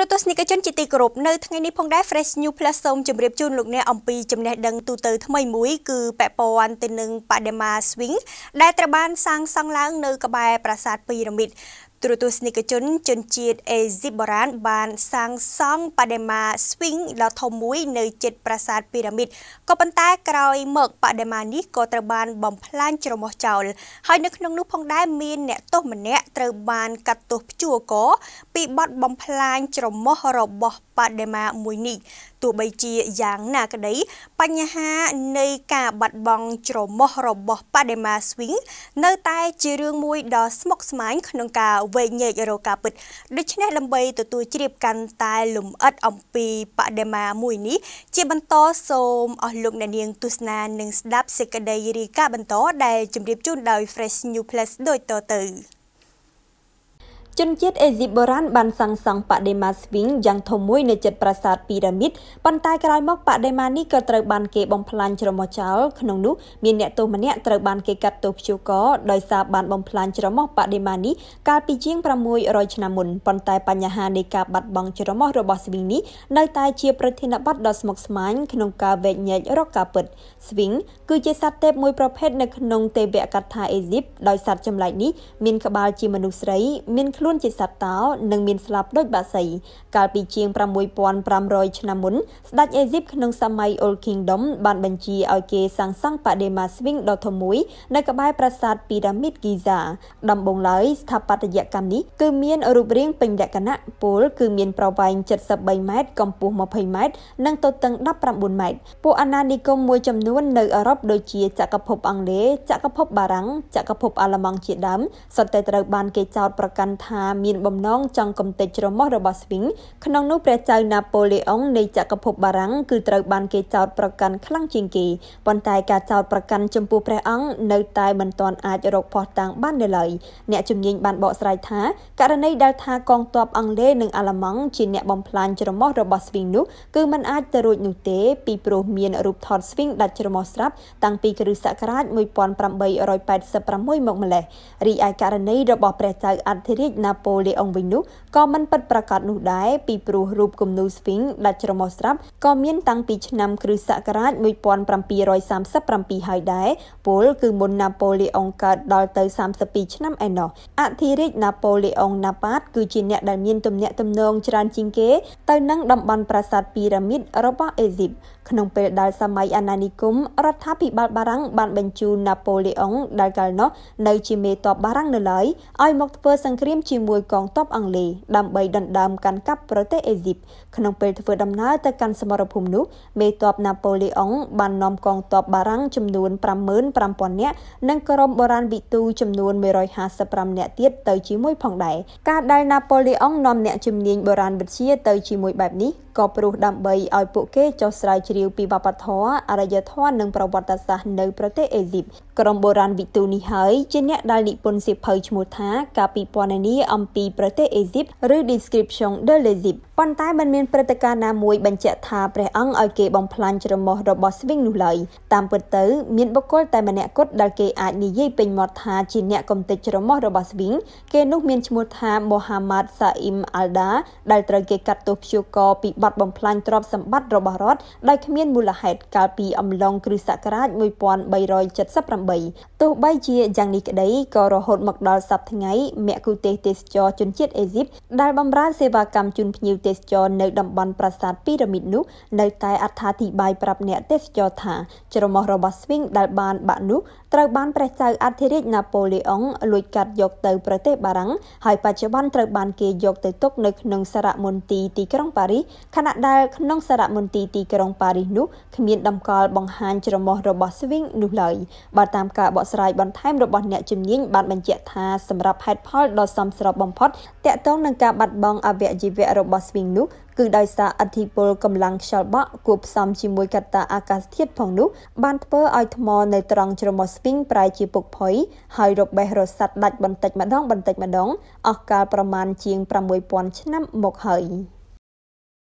គ្រូទស្សនិកជនជាទីគោរពនៅថ្ងៃនេះផងដែរ Fresh New Plus សូមជម្រាបជូនលោកអ្នកអំពីចំណេះដឹងទូទៅថ្មីមួយគឺពាក់ព័ន្ធទៅនឹងបដិមា Swing ដែលត្រូវបានសាងសង់ឡើងនៅក្បែរប្រាសាទពីរ៉ាមីតទូរទស្សនិកជនជនជាតិអេស៊ីបូរ៉ានបានសាងសង់បដិមា Swing ដ៏ធំមួយនៅជិតប្រាសាទពីរ៉ាមីតក៏ប៉ុន្តែក្រោយមកបដិមានេះក៏ត្រូវបានបំផ្លាញច្រមុះចោលហើយនៅក្នុងនោះផងដែរមានអ្នកទោសម្នាក់ត្រូវបាន កាត់ទោសព្យួរកពីបទបំផ្លាញច្រមុះរបស់បដិមាមួយនេះទោះបីជាយ៉ាងណាក្តីបញ្ហានៃការបាត់បង់ច្រមុះរបស់បដិមា Swing នៅតែជារឿងមួយដ៏ស្មុគស្មាញក្នុងការវែងញែករកការពិតដូច្នេះដើម្បីទទួលជ្រាបកាន់តែលម្អិតអំពីបដិមាមួយនេះ ជាបន្តសូមអស់លោកអ្នកនាងទស្សនានិងស្ដាប់សេចក្តីរាយការណ៍បន្តដែលជម្រាបជូនដោយ Fresh New Plus ដូចតទៅជនជាតិអេស៊ីបូរ៉ានបានសាងសង់បដិមាស្វីងយ៉ាងធំមួយនៅជិតប្រាសាទពីរ៉ាមីតប៉ុន្តែក្រោយមកបដិមានេះក៏ត្រូវបានគេបំផ្លាញច្រមុះចោលក្នុងនោះមានអ្នកទោសម្នាក់ត្រូវបានគេកាត់ទោសព្យូកដោយសារបានបំផ្លាញច្រមុះបដិមានេះកាលពីជាង600ឆ្នាំមុនប៉ុន្តែបញ្ហានៃការបាត់បង់ច្រមុះរបស់ស្វីងនេះនៅតែជាប្រធានបទដ៏ស្មុគស្មាញក្នុងការវែកញែករកការពិតស្វីង គឺជាសត្វទេពមួយប្រភេទនៅក្នុងទេវកថាអេស៊ីបដោយសត្វចម្លែកនេះមានក្បាលជាមនុស្សស្រីមានខ្លួនខ្លួនជាសត្វតោនិងមានស្លាប់ដោយបាក់សីកាលពីជាង6500ឆ្នាំមុន ស្ដេចអេស៊ីបក្នុងសម័យ Old Kingdom បានបញ្ជាឲ្យគេសាងសង់បដិមាស្វិងដ៏ធំមួយនៅក្បែរប្រាសាទពីរ៉ាមីត Giza ដំបូងឡើយស្ថាបត្យកម្មនេះគឺមានរូបរាងពេញលក្ខណៈពលគឺមានប្រវែង73ម៉ែត្រកម្ពស់20ម៉ែត្រនិងទទឹង19ម៉ែត្រពួកអាណានិគមមួយចំនួននៅអឺរ៉ុបដូចជាចក្រភពអង់គ្លេសចក្រភពបារាំងចក្រភព អាល្លឺម៉ង់ជាដើមសុទ្ធតែត្រូវបានគេចោទប្រកាន់ថាថាមានបំណងចង់កំទេចច្រមុះរបស់ស្វីងក្នុងនោះព្រះចៅណាប៉ូឡេអុងនៃចក្រភពបារាំងគឺត្រូវបានគេចោទប្រកាន់ខ្លាំងជាងគេប៉ុន្តែការចោទប្រកាន់ចំពោះព្រះអង្គនៅតែមិនទាន់អាចរកភស្តុតាងបាននៅឡើយអ្នកជំនាញបានបកស្រាយថា ករណីដែលថាកងទ័ពអង់គ្លេសនិងអាល្លឺម៉ង់ជាអ្នកបំផ្លាញច្រមុះរបស់ស្វីងនោះគឺมันអាចទៅរួចនោះទេពីព្រោះមានរូបថតស្វីងដាច់ច្រមុះស្រាប់តាំងពីគ្រិស្តសករាជ1886មកម្លេះរីឯករណីរបស់ព្រះចៅអន្តរាជណាប៉ូលេអុងវិញនោះក៏មិនពិតប្រាកដនោះដែរពីព្រោះរូបគំនូរស្វីងដាច់ច្រមុះស្រាប់ក៏មានតាំងពីឆ្នាំគ្រិស្តសករាជ1737ហើយដែរពល គឺមុនណាប៉ូលេអុងកើតដល់ទៅ32ឆ្នាំឯណោះអធិរាជណាប៉ូលេអុងណាប៉ាតគឺជាអ្នកដែលមានទំនាក់ទំនងច្រើនជាងគេទៅនឹងតំបន់ប្រាសាទពីរ៉ាមីតរបស់អេស៊ីបក្នុងពេលដែលសម័យអាណានិគមរដ្ឋាភិបាលបារាំងបានបញ្ជូនណាប៉ូលេអុងដែលកាលនោះនៅជាមេតបបារាំងនៅឡើយឲ្យមកធ្វើសង្គ្រាមជាជាមួយកងទ័ពអង់គ្លេសដើម្បីដណ្ដើមកាន់កាប់ប្រទេសអេស៊ីបក្នុងពេលធ្វើដំណើរទៅកាន់សមរភូមិនោះ មេទ័ពណាប៉ូឡេអុងបាននាំកងទ័ពបារាំងចំនួន55,000នាក់និងក្រុមបុរាណវិទូចំនួន155នាក់ទៀតទៅជាមួយផងដែរការដែលណាប៉ូឡេអុងនាំអ្នកជំនាញបុរាណវិទ្យាទៅជាមួយបែបនេះក៏ព្រោះដើម្បីឲ្យពួកគេចុះស្រាវជ្រាវពីវប្បធម៌អរិយធម៌និងប្រវត្តិសាស្ត្រនៅប្រទេសអេស៊ីបក្រុមបុរាណវិទូនេះហើយជាអ្នកដែលនិពន្ធសៀវភៅឈ្មោះថា ការពិពណ៌នាអំពីប្រទេសអេស៊ីបឬ Description de l'Egypte ប៉ុន្តែមិនមានព្រឹត្តិការណ៍ណាមួយបញ្ជាក់ថាព្រះអង្គឲ្យគេបំផ្លាញច្រមុះរបស់ស្វីងនោះឡើយតាមពិតទៅ មានបុគ្គលតែម្នាក់គត់ដែលគេអាចនិយាយពេញមាត់ថាជាអ្នកកំទេចច្រមុះរបស់ស្វីង គេនោះ មានឈ្មោះថាមូហាម៉ាត់សាអ៊ីមអាល់ដាដែលត្រូវគេកាត់ទោសព្យួរកពីបទបំផ្លាញទ្រព្យសម្បត្តិរបស់រដ្ឋដោយគ្មានមូលហេតុកាលពីអំឡុងគ្រិស្តសករាជ1378ទោះបីជាយ៉ាងនេះក្តីក៏រហូតមកដល់សប្តាហ៍ថ្ងៃមគ្គុទេសទេសចរជនជាតិអេស៊ីបដែលបម្រើសេវាកម្មជូនភ្ញៀវទេសចរនៅតំបន់ប្រាសាទពីរ៉ាមីតនោះនៅតែអត្ថាធិប្បាយប្រាប់អ្នកទេសចរថាច្រមុះរបស់ស្វីងដែលបានបាក់នោះត្រូវបានព្រះចៅអធិរាជណាប៉ូឡេអុងលួចកាត់យកទៅ ប្រទេសបារាំងហើយបច្ចុប្បន្នត្រូវបានគេយកទៅទុកនៅក្នុងសារមន្ទីរទីក្រុងប៉ារីសខណៈដែលក្នុងសារមន្ទីរទីក្រុងប៉ារីសនោះគ្មានតម្កល់បង្ហាញច្រមុះរបស់ស្វីងនោះឡើយបើតាមការបកស្រាយបន្ថែមរបស់អ្នកជំនាញបានបញ្ជាក់ថាសម្រាប់ហេតុផលដ៏សមស្របបំផុតតកតងនឹងការបាត់បង់អវយវៈរបស់ស្វីងនោះគឺដោយសារអធិពលកម្លាំងខ្យល់បក់គួបផ្សំជាមួយកត្តាអាកាសធាតុផងនោះបានធ្វើឲ្យថ្មនៅត្រង់ជ្រមោះស្វីង ប្រែជាពុកផុយហើយរបេះរសាត់ដាច់បន្តិចម្ដងបន្តិចម្ដងអស់កាលប្រមាណជាង6000ឆ្នាំមកហើយ។